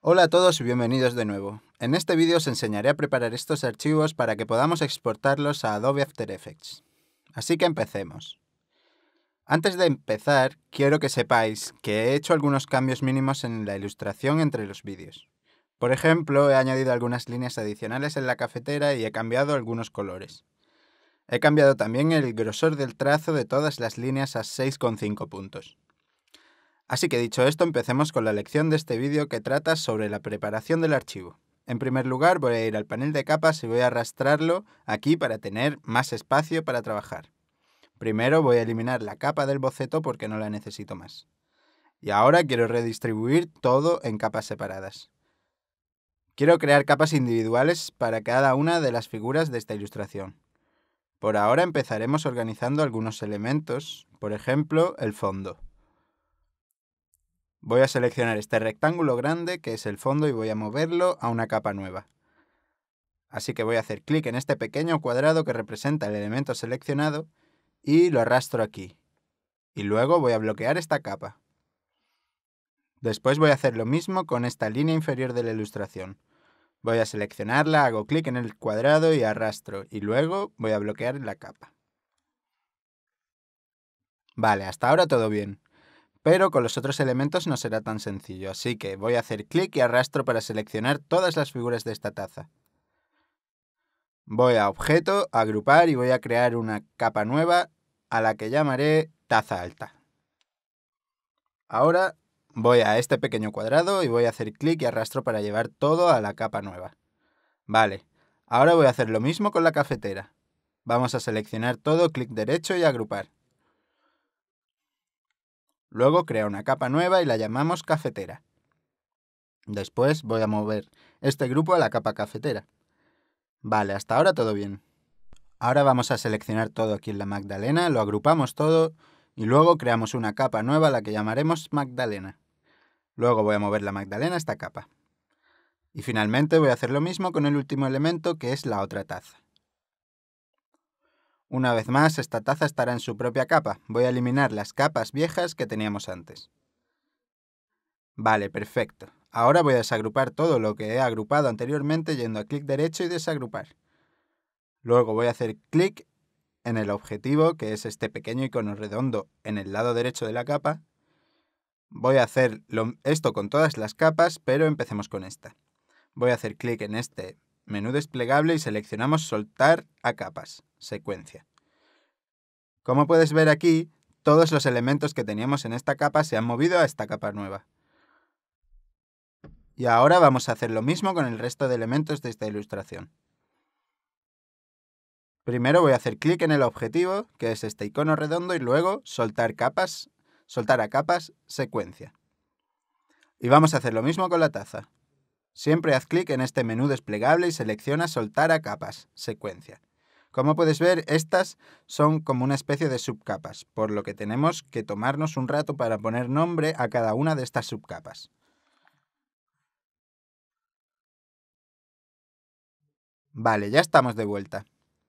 Hola a todos y bienvenidos de nuevo. En este vídeo os enseñaré a preparar estos archivos para que podamos exportarlos a Adobe After Effects. Así que empecemos. Antes de empezar, quiero que sepáis que he hecho algunos cambios mínimos en la ilustración entre los vídeos. Por ejemplo, he añadido algunas líneas adicionales en la cafetera y he cambiado algunos colores. He cambiado también el grosor del trazo de todas las líneas a 6,5 puntos. Así que dicho esto, empecemos con la lección de este vídeo que trata sobre la preparación del archivo. En primer lugar, voy a ir al panel de capas y voy a arrastrarlo aquí para tener más espacio para trabajar. Primero voy a eliminar la capa del boceto porque no la necesito más. Y ahora quiero redistribuir todo en capas separadas. Quiero crear capas individuales para cada una de las figuras de esta ilustración. Por ahora empezaremos organizando algunos elementos, por ejemplo, el fondo. Voy a seleccionar este rectángulo grande que es el fondo y voy a moverlo a una capa nueva. Así que voy a hacer clic en este pequeño cuadrado que representa el elemento seleccionado y lo arrastro aquí. Y luego voy a bloquear esta capa. Después voy a hacer lo mismo con esta línea inferior de la ilustración. Voy a seleccionarla, hago clic en el cuadrado y arrastro, y luego voy a bloquear la capa. Vale, hasta ahora todo bien. Pero con los otros elementos no será tan sencillo, así que voy a hacer clic y arrastro para seleccionar todas las figuras de esta taza. Voy a Objeto, Agrupar y voy a crear una capa nueva a la que llamaré Taza Alta. Ahora voy a este pequeño cuadrado y voy a hacer clic y arrastro para llevar todo a la capa nueva. Vale, ahora voy a hacer lo mismo con la cafetera. Vamos a seleccionar todo, clic derecho y agrupar. Luego crea una capa nueva y la llamamos cafetera. Después voy a mover este grupo a la capa cafetera. Vale, hasta ahora todo bien. Ahora vamos a seleccionar todo aquí en la Magdalena, lo agrupamos todo y luego creamos una capa nueva a la que llamaremos Magdalena. Luego voy a mover la Magdalena a esta capa. Y finalmente voy a hacer lo mismo con el último elemento que es la otra taza. Una vez más, esta taza estará en su propia capa. Voy a eliminar las capas viejas que teníamos antes. Vale, perfecto. Ahora voy a desagrupar todo lo que he agrupado anteriormente yendo a clic derecho y desagrupar. Luego voy a hacer clic en el objetivo, que es este pequeño icono redondo en el lado derecho de la capa. Voy a hacer esto con todas las capas, pero empecemos con esta. Voy a hacer clic en este menú desplegable y seleccionamos Soltar a capas, secuencia. Como puedes ver aquí, todos los elementos que teníamos en esta capa se han movido a esta capa nueva. Y ahora vamos a hacer lo mismo con el resto de elementos de esta ilustración. Primero voy a hacer clic en el objetivo, que es este icono redondo, y luego soltar capas, soltar a capas, secuencia. Y vamos a hacer lo mismo con la taza. Siempre haz clic en este menú desplegable y selecciona Soltar a capas, secuencia. Como puedes ver, estas son como una especie de subcapas, por lo que tenemos que tomarnos un rato para poner nombre a cada una de estas subcapas. Vale, ya estamos de vuelta.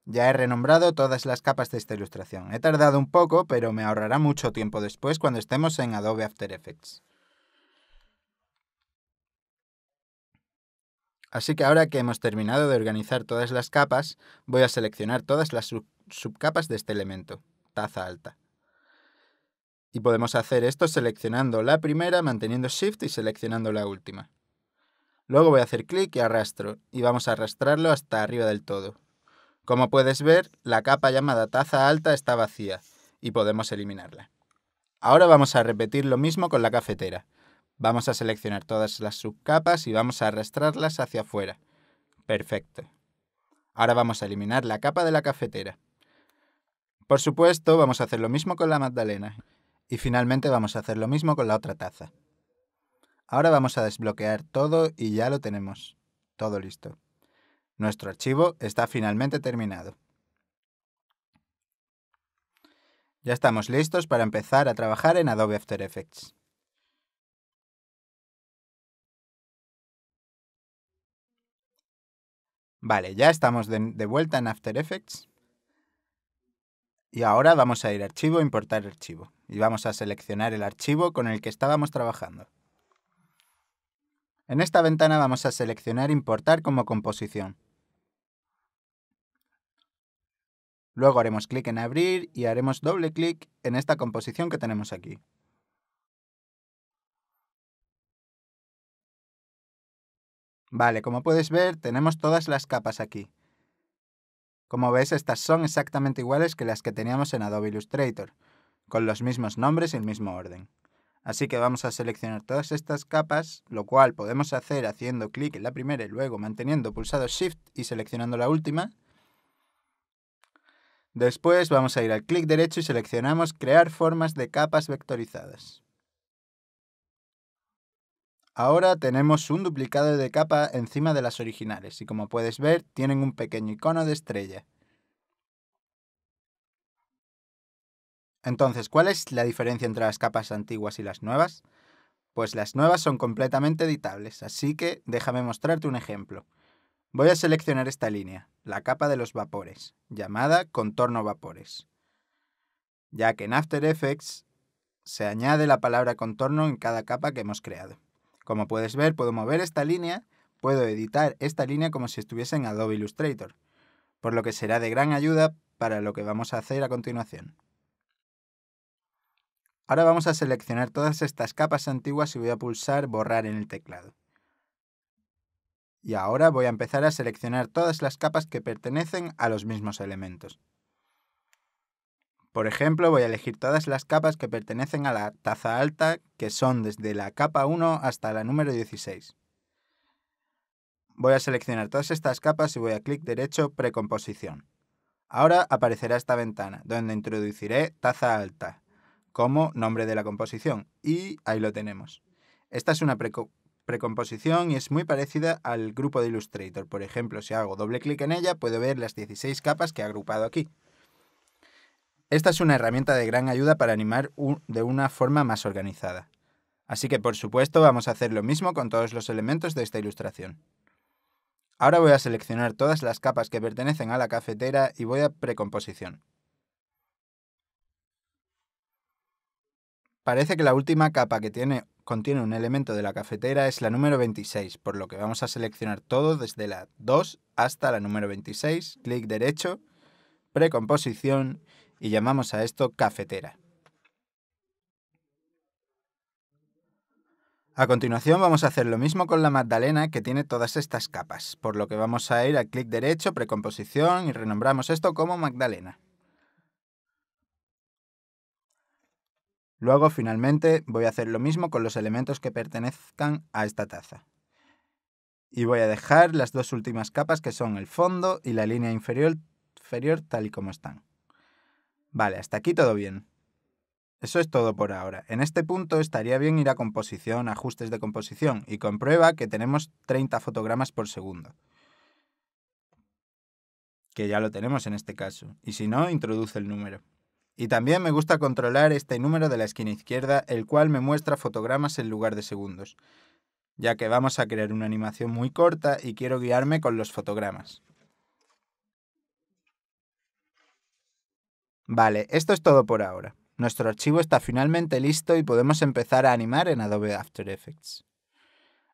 Ya he renombrado todas las capas de esta ilustración. He tardado un poco, pero me ahorrará mucho tiempo después cuando estemos en Adobe After Effects. Así que ahora que hemos terminado de organizar todas las capas, voy a seleccionar todas las subcapas de este elemento, taza alta. Y podemos hacer esto seleccionando la primera, manteniendo Shift y seleccionando la última. Luego voy a hacer clic y arrastro, y vamos a arrastrarlo hasta arriba del todo. Como puedes ver, la capa llamada taza alta está vacía, y podemos eliminarla. Ahora vamos a repetir lo mismo con la cafetera. Vamos a seleccionar todas las subcapas y vamos a arrastrarlas hacia afuera. Perfecto. Ahora vamos a eliminar la capa de la cafetera. Por supuesto, vamos a hacer lo mismo con la magdalena. Y finalmente vamos a hacer lo mismo con la otra taza. Ahora vamos a desbloquear todo y ya lo tenemos. Todo listo. Nuestro archivo está finalmente terminado. Ya estamos listos para empezar a trabajar en Adobe After Effects. Vale, ya estamos de, vuelta en After Effects. Y ahora vamos a ir a archivo, importar archivo. Y vamos a seleccionar el archivo con el que estábamos trabajando. En esta ventana vamos a seleccionar importar como composición. Luego haremos clic en abrir y haremos doble clic en esta composición que tenemos aquí. Vale, como puedes ver, tenemos todas las capas aquí. Como ves, estas son exactamente iguales que las que teníamos en Adobe Illustrator, con los mismos nombres y el mismo orden. Así que vamos a seleccionar todas estas capas, lo cual podemos hacer haciendo clic en la primera y luego manteniendo pulsado Shift y seleccionando la última. Después vamos a ir al clic derecho y seleccionamos Crear formas de capas vectorizadas. Ahora tenemos un duplicado de capa encima de las originales y como puedes ver tienen un pequeño icono de estrella. Entonces, ¿cuál es la diferencia entre las capas antiguas y las nuevas? Pues las nuevas son completamente editables, así que déjame mostrarte un ejemplo. Voy a seleccionar esta línea, la capa de los vapores, llamada contorno vapores, ya que en After Effects se añade la palabra contorno en cada capa que hemos creado. Como puedes ver, puedo mover esta línea, puedo editar esta línea como si estuviese en Adobe Illustrator, por lo que será de gran ayuda para lo que vamos a hacer a continuación. Ahora vamos a seleccionar todas estas capas antiguas y voy a pulsar Borrar en el teclado. Y ahora voy a empezar a seleccionar todas las capas que pertenecen a los mismos elementos. Por ejemplo, voy a elegir todas las capas que pertenecen a la taza alta, que son desde la capa 1 hasta la número 16. Voy a seleccionar todas estas capas y voy a clic derecho Precomposición. Ahora aparecerá esta ventana, donde introduciré taza alta como nombre de la composición, y ahí lo tenemos. Esta es una precomposición y es muy parecida al grupo de Illustrator. Por ejemplo, si hago doble clic en ella, puedo ver las 16 capas que he agrupado aquí. Esta es una herramienta de gran ayuda para animar de una forma más organizada. Así que por supuesto vamos a hacer lo mismo con todos los elementos de esta ilustración. Ahora voy a seleccionar todas las capas que pertenecen a la cafetera y voy a precomposición. Parece que la última capa que tiene, contiene un elemento de la cafetera es la número 26, por lo que vamos a seleccionar todo desde la 2 hasta la número 26, clic derecho, precomposición y llamamos a esto cafetera. A continuación vamos a hacer lo mismo con la magdalena que tiene todas estas capas, por lo que vamos a ir a clic derecho, precomposición y renombramos esto como magdalena. Luego finalmente voy a hacer lo mismo con los elementos que pertenezcan a esta taza. Y voy a dejar las dos últimas capas que son el fondo y la línea inferior tal y como están. Vale, hasta aquí todo bien. Eso es todo por ahora. En este punto estaría bien ir a composición, ajustes de composición, y comprueba que tenemos 30 fotogramas por segundo. Que ya lo tenemos en este caso. Y si no, introduce el número. Y también me gusta controlar este número de la esquina izquierda, el cual me muestra fotogramas en lugar de segundos, ya que vamos a crear una animación muy corta y quiero guiarme con los fotogramas. Vale, esto es todo por ahora. Nuestro archivo está finalmente listo y podemos empezar a animar en Adobe After Effects.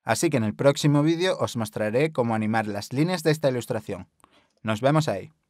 Así que en el próximo vídeo os mostraré cómo animar las líneas de esta ilustración. Nos vemos ahí.